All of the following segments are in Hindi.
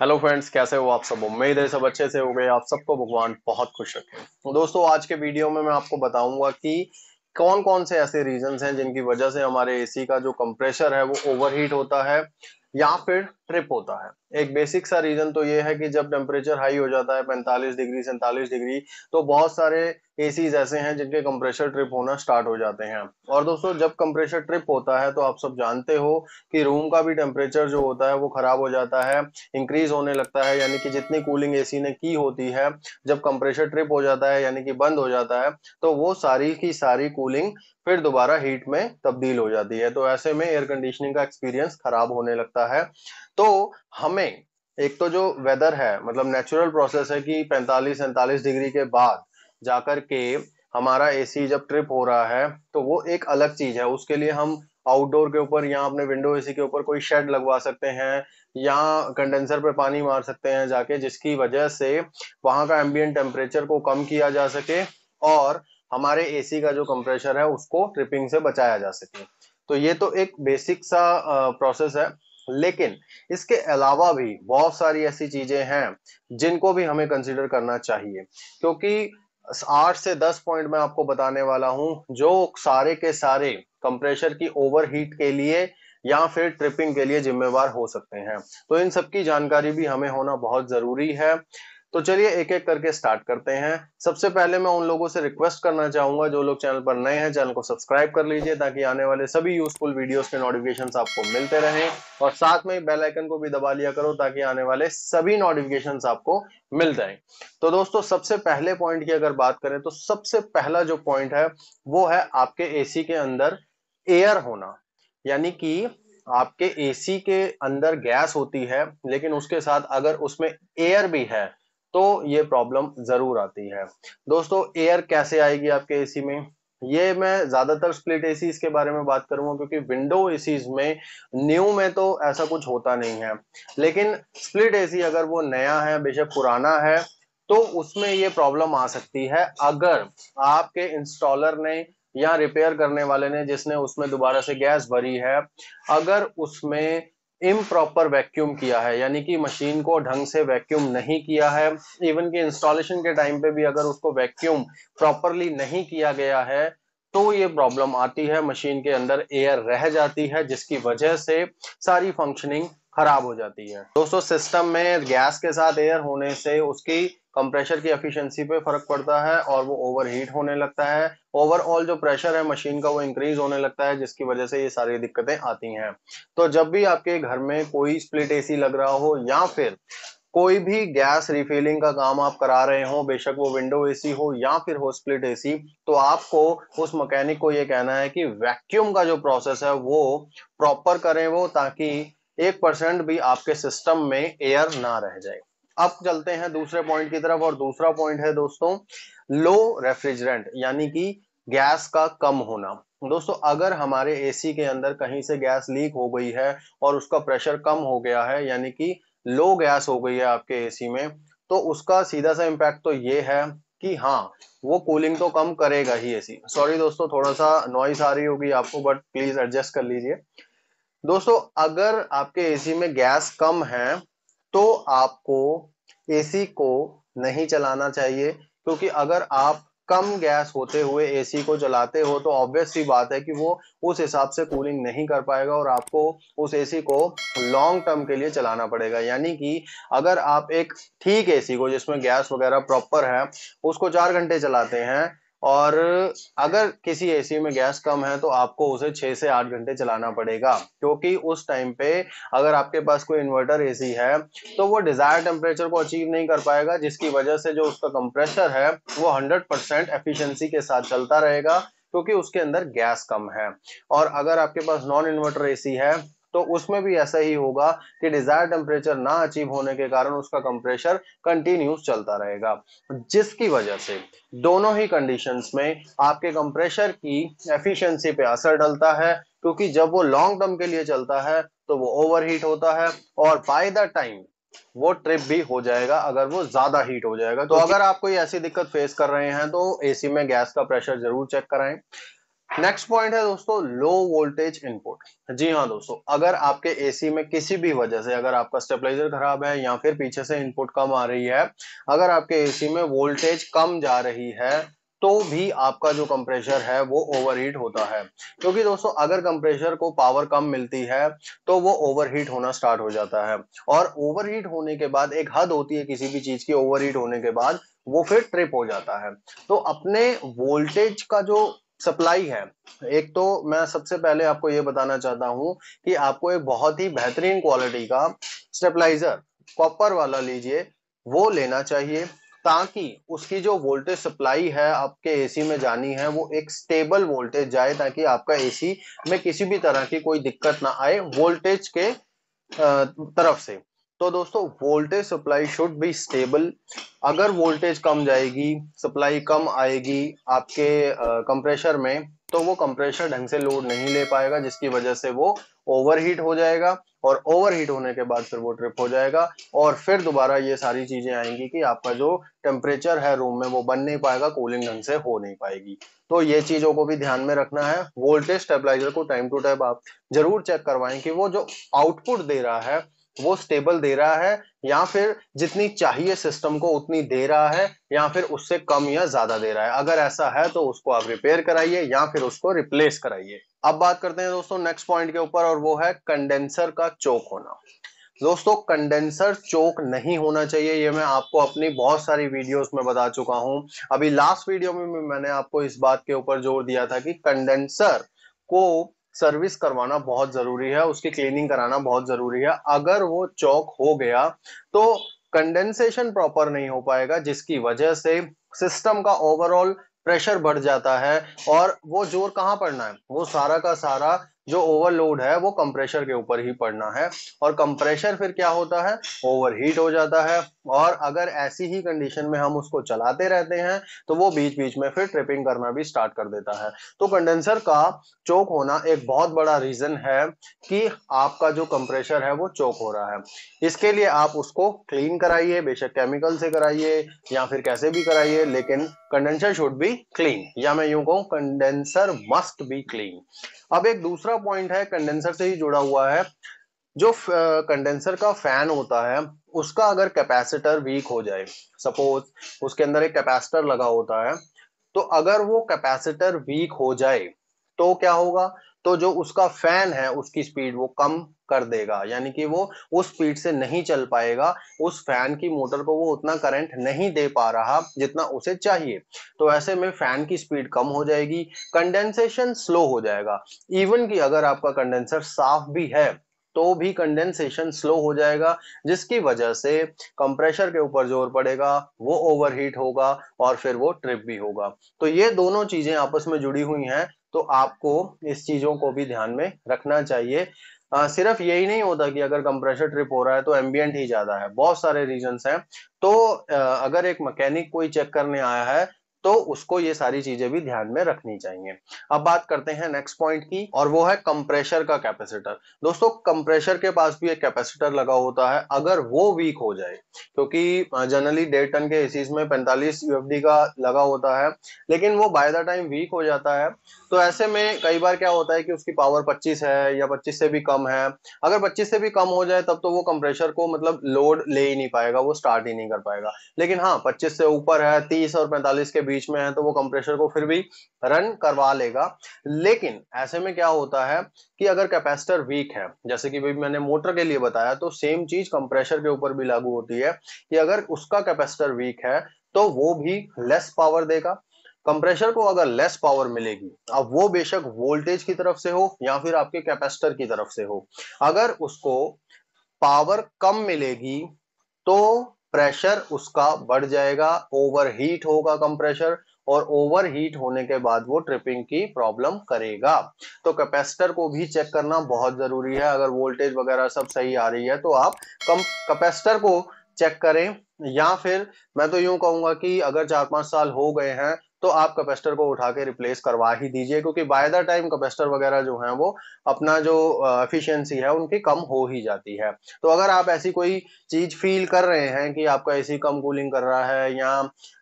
हेलो फ्रेंड्स कैसे हो आप सब उम्मीद है सब अच्छे से हो गए आप सबको भगवान बहुत खुश रखे तो दोस्तों आज के वीडियो में मैं आपको बताऊंगा कि कौन कौन से ऐसे रीजंस हैं जिनकी वजह से हमारे एसी का जो कंप्रेशर है वो ओवरहीट होता है या फिर ट्रिप होता है एक बेसिक सा रीजन तो ये है कि जब टेम्परेचर हाई हो जाता है 45 डिग्री सैंतालीस डिग्री तो बहुत सारे एसीज ऐसे हैं जिनके कंप्रेशर ट्रिप होना स्टार्ट हो जाते हैं और दोस्तों जब कंप्रेशर ट्रिप होता है तो आप सब जानते हो कि रूम का भी टेम्परेचर जो होता है वो खराब हो जाता है इंक्रीज होने लगता है यानी कि जितनी कूलिंग एसी ने की होती है जब कंप्रेशर ट्रिप हो जाता है यानी कि बंद हो जाता है तो वो सारी की सारी कूलिंग फिर दोबारा हीट में तब्दील हो जाती है तो ऐसे में एयर कंडीशनिंग का एक्सपीरियंस खराब होने लगता है तो हमें एक तो जो वेदर है मतलब नेचुरल प्रोसेस है कि 45 सैंतालीस डिग्री के बाद जाकर के हमारा एसी जब ट्रिप हो रहा है तो वो एक अलग चीज है उसके लिए हम आउटडोर के ऊपर या अपने विंडो एसी के ऊपर कोई शेड लगवा सकते हैं या कंडेंसर पे पानी मार सकते हैं जाके जिसकी वजह से वहां का एम्बियंट टेम्परेचर को कम किया जा सके और हमारे एसी का जो कंप्रेशर है उसको ट्रिपिंग से बचाया जा सके तो ये तो एक बेसिक सा प्रोसेस है लेकिन इसके अलावा भी बहुत सारी ऐसी चीजें हैं जिनको भी हमें कंसिडर करना चाहिए क्योंकि आठ से दस पॉइंट मैं आपको बताने वाला हूं जो सारे के सारे कंप्रेशर की ओवरहीट के लिए या फिर ट्रिपिंग के लिए जिम्मेवार हो सकते हैं तो इन सब की जानकारी भी हमें होना बहुत जरूरी है तो चलिए एक एक करके स्टार्ट करते हैं सबसे पहले मैं उन लोगों से रिक्वेस्ट करना चाहूंगा जो लोग चैनल पर नए हैं चैनल को सब्सक्राइब कर लीजिए ताकि आने वाले सभी यूजफुल वीडियोस के नोटिफिकेशन आपको मिलते रहें और साथ में बेल आइकन को भी दबा लिया करो ताकि आने वाले सभी नोटिफिकेशन आपको मिल जाए तो दोस्तों सबसे पहले पॉइंट की अगर बात करें तो सबसे पहला जो पॉइंट है वो है आपके ए के अंदर एयर होना यानी कि आपके एसी के अंदर गैस होती है लेकिन उसके साथ अगर उसमें एयर भी है तो ये प्रॉब्लम जरूर आती है दोस्तों एयर कैसे आएगी आपके एसी में ये मैं ज्यादातर स्प्लिट एसी के बारे में बात करूंगा क्योंकि विंडो एसी में न्यू में तो ऐसा कुछ होता नहीं है लेकिन स्प्लिट एसी अगर वो नया है बेशक पुराना है तो उसमें ये प्रॉब्लम आ सकती है अगर आपके इंस्टॉलर ने या रिपेयर करने वाले ने जिसने उसमें दोबारा से गैस भरी है अगर उसमें इम प्रॉपर वैक्यूम किया है यानी कि मशीन को ढंग से वैक्यूम नहीं किया है इवन कि इंस्टॉलेशन के टाइम पे भी अगर उसको वैक्यूम प्रॉपरली नहीं किया गया है तो ये प्रॉब्लम आती है मशीन के अंदर एयर रह जाती है जिसकी वजह से सारी फंक्शनिंग खराब हो जाती है दोस्तों सिस्टम में गैस के साथ एयर होने से उसकी कंप्रेशर की एफिशिएंसी पे फर्क पड़ता है और वो ओवरहीट होने लगता है ओवरऑल जो प्रेशर है मशीन का वो इंक्रीज होने लगता है जिसकी वजह से ये सारी दिक्कतें आती हैं तो जब भी आपके घर में कोई स्प्लिट एसी लग रहा हो या फिर कोई भी गैस रिफिलिंग का काम आप करा रहे हो बेशक वो विंडो एसी हो या फिर हो स्प्लिट एसी तो आपको उस मकैनिक को ये कहना है कि वैक्यूम का जो प्रोसेस है वो प्रॉपर करें वो ताकि एक परसेंट भी आपके सिस्टम में एयर ना रह जाए अब चलते हैं दूसरे पॉइंट की तरफ और दूसरा पॉइंट है दोस्तों लो रेफ्रिजरेंट यानी कि गैस का कम होना दोस्तों अगर हमारे एसी के अंदर कहीं से गैस लीक हो गई है और उसका प्रेशर कम हो गया है यानी कि लो गैस हो गई है आपके एसी में तो उसका सीधा सा इम्पैक्ट तो ये है कि हाँ वो कूलिंग तो कम करेगा ही एसी सॉरी दोस्तों थोड़ा सा नॉइस आ रही होगी आपको बट प्लीज एडजस्ट कर लीजिए दोस्तों अगर आपके एसी में गैस कम है तो आपको एसी को नहीं चलाना चाहिए क्योंकि अगर आप कम गैस होते हुए एसी को चलाते हो तो ऑब्वियस सी बात है कि वो उस हिसाब से कूलिंग नहीं कर पाएगा और आपको उस एसी को लॉन्ग टर्म के लिए चलाना पड़ेगा यानी कि अगर आप एक ठीक एसी को जिसमें गैस वगैरह प्रॉपर है उसको चार घंटे चलाते हैं और अगर किसी एसी में गैस कम है तो आपको उसे छः से आठ घंटे चलाना पड़ेगा क्योंकि उस टाइम पे अगर आपके पास कोई इन्वर्टर एसी है तो वो डिजायर टेम्परेचर को अचीव नहीं कर पाएगा जिसकी वजह से जो उसका कंप्रेसर है वो हंड्रेड परसेंट एफिशियंसी के साथ चलता रहेगा क्योंकि उसके अंदर गैस कम है और अगर आपके पास नॉन इन्वर्टर एसी है तो उसमें भी ऐसा ही होगा कि डिजायर टेम्परेचर ना अचीव होने के कारण उसका कंप्रेशर कंटिन्यूस चलता रहेगा जिसकी वजह से दोनों ही कंडीशन में आपके कंप्रेशर की एफिशियंसी पे असर डलता है क्योंकि जब वो लॉन्ग टर्म के लिए चलता है तो वो ओवरहीट होता है और बाय द टाइम वो ट्रिप भी हो जाएगा अगर वो ज्यादा हीट हो जाएगा तो, तो अगर आप कोई ऐसी दिक्कत फेस कर रहे हैं तो एसी में गैस का प्रेशर जरूर चेक कराएं नेक्स्ट पॉइंट है दोस्तों लो वोल्टेज इनपुट जी हाँ दोस्तों अगर आपके एसी में किसी भी वजह से अगर आपका स्टेबलाइजर खराब है या फिर पीछे से इनपुट कम आ रही है अगर आपके एसी में वोल्टेज कम जा रही है तो भी आपका जो कंप्रेशर है वो ओवरहीट होता है क्योंकि दोस्तों अगर कंप्रेशर को पावर कम मिलती है तो वो ओवरहीट होना स्टार्ट हो जाता है और ओवरहीट होने के बाद एक हद होती है किसी भी चीज की ओवरहीट होने के बाद वो फिर ट्रिप हो जाता है तो अपने वोल्टेज का जो सप्लाई है एक तो मैं सबसे पहले आपको ये बताना चाहता हूँ कि आपको एक बहुत ही बेहतरीन क्वालिटी का स्टेबलाइजर कॉपर वाला लीजिए वो लेना चाहिए ताकि उसकी जो वोल्टेज सप्लाई है आपके एसी में जानी है वो एक स्टेबल वोल्टेज जाए ताकि आपका एसी में किसी भी तरह की कोई दिक्कत ना आए वोल्टेज के तरफ से तो दोस्तों voltage supply should be stable अगर वोल्टेज कम जाएगी सप्लाई कम आएगी आपके कंप्रेशर में तो वो कंप्रेशर ढंग से लोड नहीं ले पाएगा जिसकी वजह से वो ओवरहीट हो जाएगा और ओवरहीट होने के बाद फिर वो ट्रिप हो जाएगा और फिर दोबारा ये सारी चीजें आएंगी कि आपका जो टेम्परेचर है रूम में वो बन नहीं पाएगा कूलिंग ढंग से हो नहीं पाएगी तो ये चीजों को भी ध्यान में रखना है वोल्टेज स्टेबलाइजर को टाइम टू टाइम आप जरूर चेक करवाएं कि वो जो आउटपुट दे रहा है वो स्टेबल दे रहा है या फिर जितनी चाहिए सिस्टम को उतनी दे रहा है या फिर उससे कम या ज्यादा दे रहा है अगर ऐसा है तो उसको आप रिपेयर कराइए या फिर उसको रिप्लेस कराइए अब बात करते हैं दोस्तों नेक्स्ट पॉइंट के ऊपर और वो है कंडेंसर का चोक होना दोस्तों कंडेंसर चोक नहीं होना चाहिए ये मैं आपको अपनी बहुत सारी वीडियोस में बता चुका हूं अभी लास्ट वीडियो में मैंने आपको इस बात के ऊपर जोर दिया था कि कंडेंसर को सर्विस करवाना बहुत जरूरी है उसकी क्लीनिंग कराना बहुत जरूरी है अगर वो चौक हो गया तो कंडेंसेशन प्रॉपर नहीं हो पाएगा जिसकी वजह से सिस्टम का ओवरऑल प्रेशर बढ़ जाता है और वो जोर कहाँ पड़ना है वो सारा का सारा जो ओवरलोड है वो कंप्रेशर के ऊपर ही पड़ना है और कंप्रेशर फिर क्या होता है ओवरहीट हो जाता है और अगर ऐसी ही कंडीशन में हम उसको चलाते रहते हैं तो वो बीच बीच में फिर ट्रिपिंग करना भी स्टार्ट कर देता है तो कंडेंसर का चोक होना एक बहुत बड़ा रीजन है कि आपका जो कंप्रेशर है वो चोक हो रहा है इसके लिए आप उसको क्लीन कराइए बेशक केमिकल से कराइए या फिर कैसे भी कराइए लेकिन कंडेंसर शुड बी क्लीन या मैं यूं कहूं कंडेंसर मस्ट बी क्लीन अब एक दूसरा दूसरा पॉइंट है कंडेंसर से ही जुड़ा हुआ है जो कंडेंसर का फैन होता है उसका अगर कैपेसिटर वीक हो जाए सपोज उसके अंदर एक कैपेसिटर लगा होता है तो अगर वो कैपेसिटर वीक हो जाए तो क्या होगा तो जो उसका फैन है उसकी स्पीड वो कम कर देगा यानी कि वो उस स्पीड से नहीं चल पाएगा उस फैन की मोटर को वो उतना करंट नहीं दे पा रहा जितना उसे चाहिए तो ऐसे में फैन की स्पीड कम हो जाएगी कंडेंसेशन स्लो हो जाएगा इवन कि अगर आपका कंडेंसर साफ भी है तो भी कंडेंसेशन स्लो हो जाएगा जिसकी वजह से कंप्रेशर के ऊपर जोर पड़ेगा वो ओवरहीट होगा और फिर वो ट्रिप भी होगा तो ये दोनों चीजें आपस में जुड़ी हुई हैं तो आपको इस चीजों को भी ध्यान में रखना चाहिए आ, सिर्फ यही नहीं होता कि अगर कंप्रेशर ट्रिप हो रहा है तो एम्बियंट ही ज्यादा है बहुत सारे रीजन हैं तो आ, अगर एक मैकेनिक कोई चेक करने आया है तो उसको ये सारी चीजें भी ध्यान में रखनी चाहिए अब बात करते हैं नेक्स्ट पॉइंट की और वो है कंप्रेशर का कैपेसिटर दोस्तों कंप्रेशर के पास भी एक कैपेसिटर लगा होता है अगर वो वीक हो जाए क्योंकि जनरली डेढ़ टन के एसीज में पैंतालीस यूएफडी का लगा होता है लेकिन वो बाय द टाइम वीक हो जाता है तो ऐसे में कई बार क्या होता है कि उसकी पावर पच्चीस है या पच्चीस से भी कम है अगर पच्चीस से भी कम हो जाए तब तो वो कंप्रेशर को मतलब लोड ले ही नहीं पाएगा वो स्टार्ट ही नहीं कर पाएगा लेकिन हाँ पच्चीस से ऊपर है तीस और पैंतालीस के बीच बीच में है तो वो कंप्रेसर को फिर भी रन करवा लेगा लेकिन ऐसे में क्या होता है कि अगर कैपेसिटर वीक है जैसे कि भी मैंने मोटर के लिए बताया तो सेम चीज कंप्रेसर के ऊपर भी लागू होती है कि अगर उसका कैपेसिटर वीक है तो वो भी लेस पावर देगा कंप्रेशर को अगर लेस पावर मिलेगी अब वो बेशक वोल्टेज की तरफ से हो या फिर आपके कैपेसिटर की तरफ से हो अगर उसको पावर कम मिलेगी तो प्रेशर उसका बढ़ जाएगा ओवरहीट होगा कंप्रेशर और ओवरहीट होने के बाद वो ट्रिपिंग की प्रॉब्लम करेगा तो कैपेसिटर को भी चेक करना बहुत जरूरी है अगर वोल्टेज वगैरह सब सही आ रही है तो आप कम कैपेसिटर को चेक करें या फिर मैं तो यूं कहूंगा कि अगर चार पांच साल हो गए हैं तो आप कैपेसिटर को उठा के रिप्लेस करवा ही दीजिए क्योंकि बाय द टाइम कैपेसिटर वगैरह जो है वो अपना जो एफिशिएंसी है उनकी कम हो ही जाती है तो अगर आप ऐसी कोई चीज फील कर रहे हैं कि आपका एसी कम कूलिंग कर रहा है या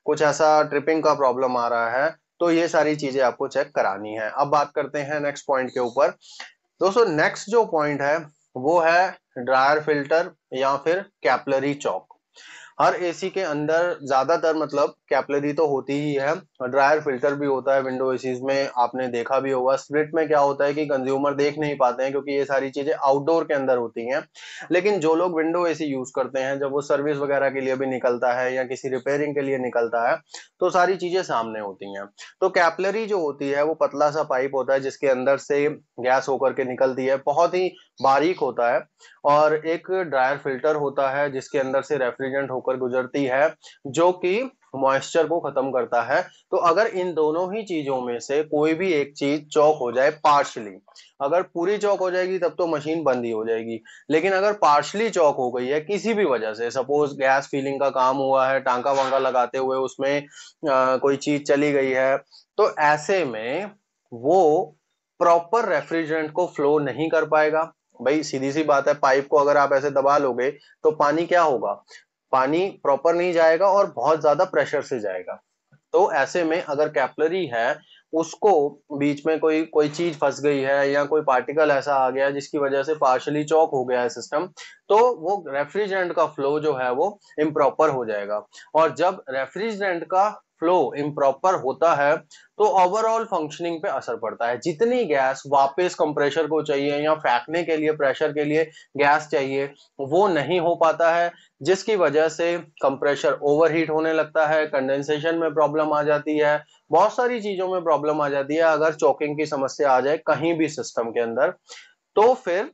कुछ ऐसा ट्रिपिंग का प्रॉब्लम आ रहा है तो ये सारी चीजें आपको चेक करानी है अब बात करते हैं नेक्स्ट पॉइंट के ऊपर दोस्तों नेक्स्ट जो पॉइंट है वो है ड्रायर फिल्टर या फिर कैपलरी चौक हर एसी के अंदर ज्यादातर मतलब कैपलरी तो होती ही है ड्रायर फिल्टर भी होता है विंडो एसी में आपने देखा भी होगा स्प्लिट में क्या होता है कि कंज्यूमर देख नहीं पाते हैं क्योंकि ये सारी चीजें आउटडोर के अंदर होती हैं लेकिन जो लोग विंडो एसी यूज करते हैं जब वो सर्विस वगैरह के लिए भी निकलता है या किसी रिपेयरिंग के लिए निकलता है तो सारी चीजें सामने होती हैं तो कैपलरी जो होती है वो पतला सा पाइप होता है जिसके अंदर से गैस होकर के निकलती है बहुत ही बारीक होता है और एक ड्रायर फिल्टर होता है जिसके अंदर से रेफ्रिजरेंट होकर ऊपर गुजरती है जो कि मॉइस्चर को खत्म करता है तो अगर इन दोनों ही चीजों में से कोई भी एक चीज चौक हो जाए पार्शली अगर पूरी चौक हो जाएगी तब तो मशीन बंद ही हो जाएगी लेकिन अगर पार्शली चौक हो गई है किसी भी वजह से सपोज गैस फीलिंग का काम हुआ है टांका वांका लगाते हुए उसमें आ, कोई चीज चली गई है तो ऐसे में वो प्रॉपर रेफ्रिजरेंट को फ्लो नहीं कर पाएगा भाई सीधी सी बात है पाइप को अगर आप ऐसे दबा लोगे तो पानी क्या होगा पानी प्रॉपर नहीं जाएगा और बहुत ज्यादा प्रेशर से जाएगा तो ऐसे में अगर कैपलरी है उसको बीच में कोई कोई चीज फंस गई है या कोई पार्टिकल ऐसा आ गया जिसकी वजह से पार्शली चौक हो गया है सिस्टम तो वो रेफ्रिजरेंट का फ्लो जो है वो इम्प्रॉपर हो जाएगा और जब रेफ्रिजरेंट का फ्लो इम्प्रॉपर होता है तो ओवरऑल फंक्शनिंग पे असर पड़ता है जितनी गैस वापस कंप्रेशर को चाहिए या फेंकने के लिए प्रेशर के लिए गैस चाहिए वो नहीं हो पाता है जिसकी वजह से कंप्रेशर ओवरहीट होने लगता है कंडेंसेशन में प्रॉब्लम आ जाती है बहुत सारी चीजों में प्रॉब्लम आ जाती है अगर चौकिंग की समस्या आ जाए कहीं भी सिस्टम के अंदर तो फिर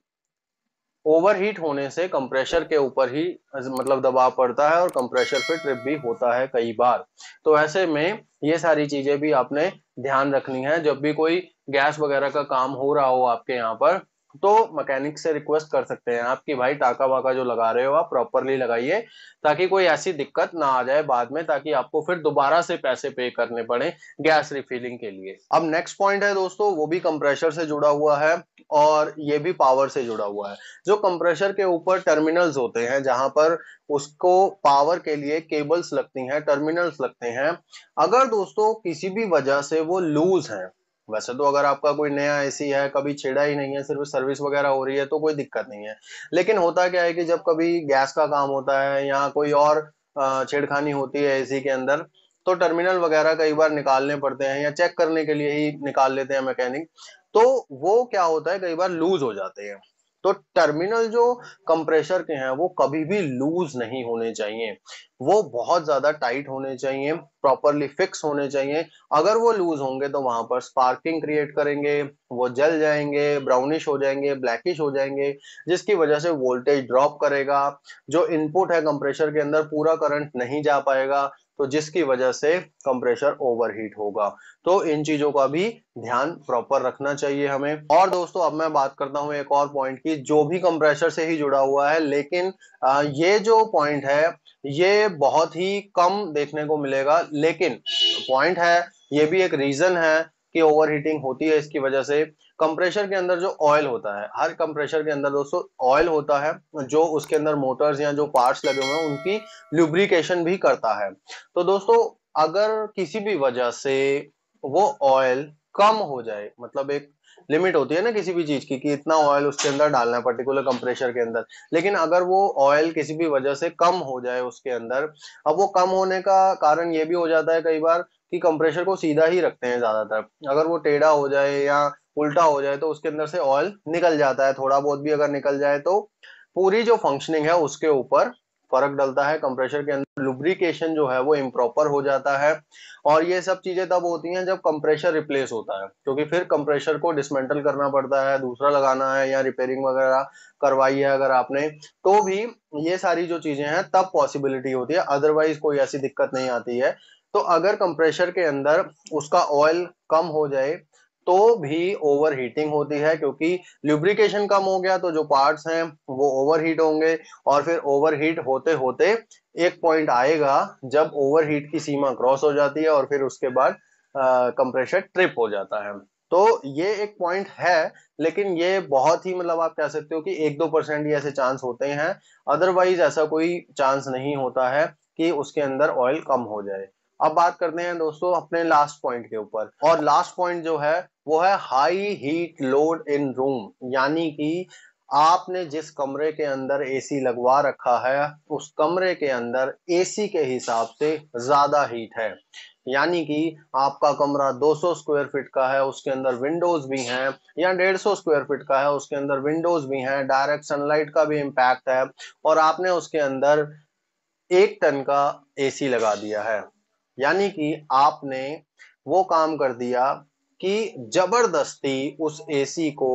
ओवरहीट होने से कंप्रेशर के ऊपर ही मतलब दबाव पड़ता है और कंप्रेशर पे ट्रिप भी होता है कई बार तो ऐसे में ये सारी चीजें भी आपने ध्यान रखनी है जब भी कोई गैस वगैरह का काम हो रहा हो आपके यहाँ पर तो मैकेनिक से रिक्वेस्ट कर सकते हैं आपकी भाई टाका वाका जो लगा रहे हो आप प्रॉपरली लगाइए ताकि कोई ऐसी दिक्कत ना आ जाए बाद में ताकि आपको फिर दोबारा से पैसे पे करने पड़े गैस रिफिलिंग के लिए अब नेक्स्ट पॉइंट है दोस्तों वो भी कंप्रेशर से जुड़ा हुआ है और ये भी पावर से जुड़ा हुआ है जो कंप्रेशर के ऊपर टर्मिनल्स होते हैं जहां पर उसको पावर के लिए केबल्स लगती हैं टर्मिनल्स लगते हैं अगर दोस्तों किसी भी वजह से वो लूज हैं वैसे तो अगर आपका कोई नया एसी है कभी छेड़ा ही नहीं है सिर्फ सर्विस वगैरह हो रही है तो कोई दिक्कत नहीं है लेकिन होता क्या है कि जब कभी गैस का काम होता है या कोई और छेड़खानी होती है एसी के अंदर तो टर्मिनल वगैरह कई बार निकालने पड़ते हैं या चेक करने के लिए ही निकाल लेते हैं मैकेनिक तो वो क्या होता है कई बार लूज हो जाते हैं तो टर्मिनल जो कंप्रेशर के हैं वो कभी भी लूज नहीं होने चाहिए वो बहुत ज्यादा टाइट होने चाहिए प्रॉपरली फिक्स होने चाहिए अगर वो लूज होंगे तो वहां पर स्पार्किंग क्रिएट करेंगे वो जल जाएंगे ब्राउनिश हो जाएंगे ब्लैकिश हो जाएंगे जिसकी वजह से वोल्टेज ड्रॉप करेगा जो इनपुट है कंप्रेशर के अंदर पूरा करंट नहीं जा पाएगा तो जिसकी वजह से कंप्रेशर ओवरहीट होगा तो इन चीजों का भी ध्यान प्रॉपर रखना चाहिए हमें और दोस्तों अब मैं बात करता हूं एक और पॉइंट की जो भी कंप्रेशर से ही जुड़ा हुआ है लेकिन ये जो पॉइंट है ये बहुत ही कम देखने को मिलेगा लेकिन पॉइंट है ये भी एक रीजन है कि ओवरहीटिंग होती है इसकी वजह से कंप्रेशर के अंदर जो ऑयल होता है हर कंप्रेशर के अंदर दोस्तों ऑयल होता है जो उसके अंदर मोटर्स या जो पार्ट्स लगे हुए हैं उनकी लुब्रिकेशन भी करता है तो दोस्तों अगर किसी भी वजह से वो ऑयल कम हो जाए मतलब एक लिमिट होती है ना किसी भी चीज की कि इतना ऑयल उसके अंदर डालना है पर्टिकुलर कंप्रेशर के अंदर लेकिन अगर वो ऑयल किसी भी वजह से कम हो जाए उसके अंदर अब वो कम होने का कारण ये भी हो जाता है कई बार कि कंप्रेशर को सीधा ही रखते हैं ज्यादातर अगर वो टेढ़ा हो जाए या उल्टा हो जाए तो उसके अंदर से ऑयल निकल जाता है थोड़ा बहुत भी अगर निकल जाए तो पूरी जो फंक्शनिंग है उसके ऊपर फर्क डलता है कंप्रेशर के अंदर लुब्रिकेशन जो है वो इम्प्रॉपर हो जाता है और ये सब चीजें तब होती हैं जब कंप्रेशर रिप्लेस होता है क्योंकि फिर कंप्रेशर को डिसमेंटल करना पड़ता है दूसरा लगाना है या रिपेयरिंग वगैरह करवाई है अगर आपने तो भी ये सारी जो चीजें हैं तब पॉसिबिलिटी होती है अदरवाइज कोई ऐसी दिक्कत नहीं आती है तो अगर कंप्रेशर के अंदर उसका ऑयल कम हो जाए तो भी ओवर हीटिंग होती है क्योंकि ल्यूब्रिकेशन कम हो गया तो जो पार्ट्स हैं वो ओवर हीट होंगे और फिर ओवर हीट होते होते एक पॉइंट आएगा जब ओवर हीट की सीमा क्रॉस हो जाती है और फिर उसके बाद कंप्रेशर ट्रिप हो जाता है तो ये एक पॉइंट है लेकिन ये बहुत ही मतलब आप कह सकते हो कि एक दो परसेंट ही ऐसे चांस होते हैं अदरवाइज ऐसा कोई चांस नहीं होता है कि उसके अंदर ऑयल कम हो जाए अब बात करते हैं दोस्तों अपने लास्ट पॉइंट के ऊपर और लास्ट पॉइंट जो है वो है high heat load in room यानी कि आपने जिस कमरे के अंदर एसी लगवा रखा है उस कमरे के अंदर एसी के हिसाब से ज्यादा हीट है यानी कि आपका कमरा 200 स्क्वायर फीट का है उसके अंदर विंडोज भी हैं या 150 स्क्वायर फीट का है उसके अंदर विंडोज भी हैं डायरेक्ट सनलाइट का भी इम्पैक्ट है और आपने उसके अंदर एक टन का एसी लगा दिया है यानी कि आपने वो काम कर दिया कि जबरदस्ती उस एसी को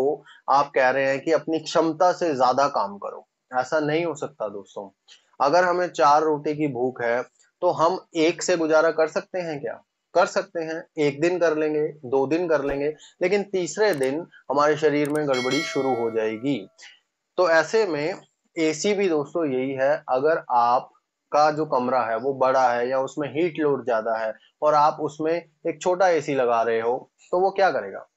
आप कह रहे हैं कि अपनी क्षमता से ज्यादा काम करो ऐसा नहीं हो सकता दोस्तों अगर हमें चार रोटी की भूख है तो हम एक से गुजारा कर सकते हैं क्या कर सकते हैं एक दिन कर लेंगे दो दिन कर लेंगे लेकिन तीसरे दिन हमारे शरीर में गड़बड़ी शुरू हो जाएगी तो ऐसे में एसी भी दोस्तों यही है अगर आप का जो कमरा है वो बड़ा है या उसमें हीट लोड ज्यादा है और आप उसमें एक छोटा एसी लगा रहे हो तो वो क्या करेगा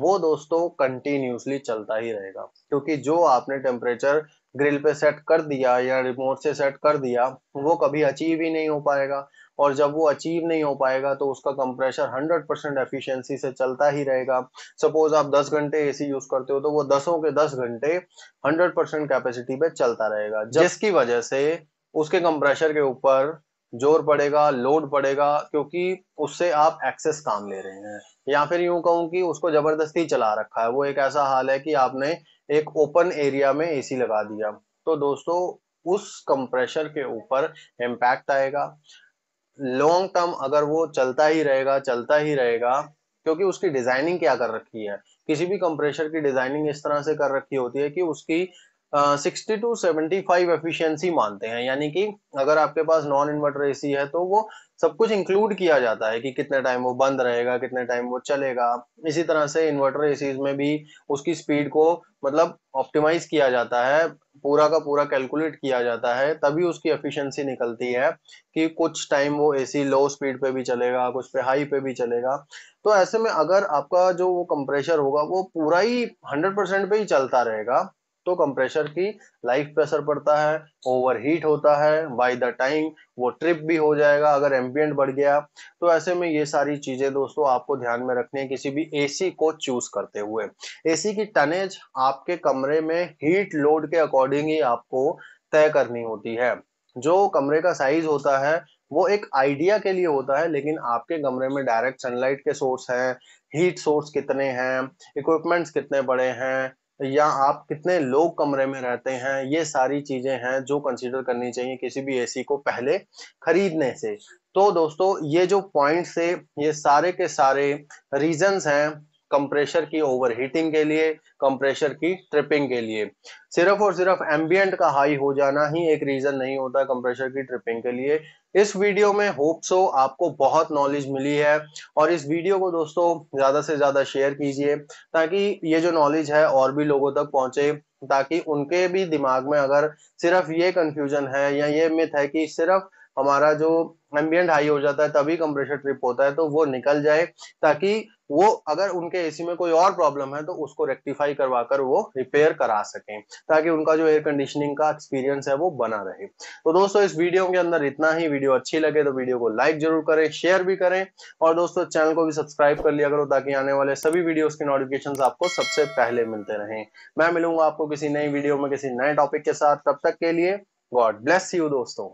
वो दोस्तों कंटिन्यूसली चलता ही रहेगा क्योंकि जो आपने टेम्परेचर ग्रिल पे सेट कर दिया या रिमोट से सेट कर दिया वो कभी अचीव ही नहीं हो पाएगा और जब वो अचीव नहीं हो पाएगा तो उसका कंप्रेशर 100 परसेंट एफिशियंसी से चलता ही रहेगा सपोज आप 10 घंटे एसी यूज करते हो तो वो दसों के 10 घंटे 100 परसेंट कैपेसिटी पे चलता रहेगा जिसकी वजह से उसके कंप्रेशर के ऊपर जोर पड़ेगा लोड पड़ेगा क्योंकि उससे आप एक्सेस काम ले रहे हैं या फिर यूं कहूं कि उसको जबरदस्ती चला रखा है वो एक ऐसा हाल है कि आपने एक ओपन एरिया में एसी लगा दिया तो दोस्तों उस कंप्रेशर के ऊपर इम्पैक्ट आएगा लॉन्ग टर्म अगर वो चलता ही रहेगा चलता ही रहेगा क्योंकि उसकी डिजाइनिंग क्या कर रखी है किसी भी कंप्रेशर की डिजाइनिंग इस तरह से कर रखी होती है कि उसकी sixty to seventy five efficiency मानते हैं यानी कि अगर आपके पास नॉन इन्वर्टर ए है तो वो सब कुछ इंक्लूड किया जाता है कि कितने टाइम वो बंद रहेगा कितने टाइम वो चलेगा इसी तरह से इन्वर्टर ए में भी उसकी स्पीड को मतलब ऑप्टिमाइज किया जाता है पूरा का पूरा कैलकुलेट किया जाता है तभी उसकी एफिशिएंसी निकलती है कि कुछ टाइम वो एसी लो स्पीड पे भी चलेगा कुछ पे हाई पे भी चलेगा तो ऐसे में अगर आपका जो वो कंप्रेशर होगा वो पूरा ही हंड्रेड परसेंट पे ही चलता रहेगा तो कंप्रेसर की लाइफ पे असर पड़ता है ओवरहीट होता है बाय द टाइम वो ट्रिप भी हो जाएगा अगर एम्बियंट बढ़ गया तो ऐसे में ये सारी चीजें दोस्तों आपको ध्यान में रखनी है किसी भी एसी को चूज करते हुए एसी की टनेज आपके कमरे में हीट लोड के अकॉर्डिंग ही आपको तय करनी होती है जो कमरे का साइज होता है वो एक आइडिया के लिए होता है लेकिन आपके कमरे में डायरेक्ट सनलाइट के सोर्स हैं हीट सोर्स कितने हैं इक्विपमेंट्स कितने बड़े हैं या आप कितने लोग कमरे में रहते हैं ये सारी चीजें हैं जो कंसीडर करनी चाहिए किसी भी एसी को पहले खरीदने से तो दोस्तों ये जो पॉइंट है ये सारे के सारे रीजंस हैं कंप्रेशर की ओवरहीटिंग के लिए कंप्रेशर की ट्रिपिंग के लिए सिर्फ और सिर्फ एम्बियंट का हाई हो जाना ही एक रीजन नहीं होता कंप्रेशर की ट्रिपिंग के लिए इस वीडियो में होप सो आपको बहुत नॉलेज मिली है और इस वीडियो को दोस्तों ज़्यादा से ज़्यादा शेयर कीजिए ताकि ये जो नॉलेज है और भी लोगों तक पहुंचे ताकि उनके भी दिमाग में अगर सिर्फ ये कंफ्यूजन है या ये मिथ है कि सिर्फ हमारा जो एम्बियंट हाई हो जाता है तभी कंप्रेशर ट्रिप होता है तो वो निकल जाए ताकि वो अगर उनके एसी में कोई और प्रॉब्लम है तो उसको रेक्टिफाई करवा कर वो रिपेयर करा सकें ताकि उनका जो एयर कंडीशनिंग का एक्सपीरियंस है वो बना रहे तो दोस्तों इस वीडियो के अंदर इतना ही वीडियो अच्छी लगे तो वीडियो को लाइक जरूर करें शेयर भी करें और दोस्तों चैनल को भी सब्सक्राइब कर लिया करो ताकि आने वाले सभी वीडियोज के नोटिफिकेशन आपको सबसे पहले मिलते रहें मैं मिलूंगा आपको किसी नई वीडियो में किसी नए टॉपिक के साथ तब तक के लिए गॉड ब्लेस यू दोस्तों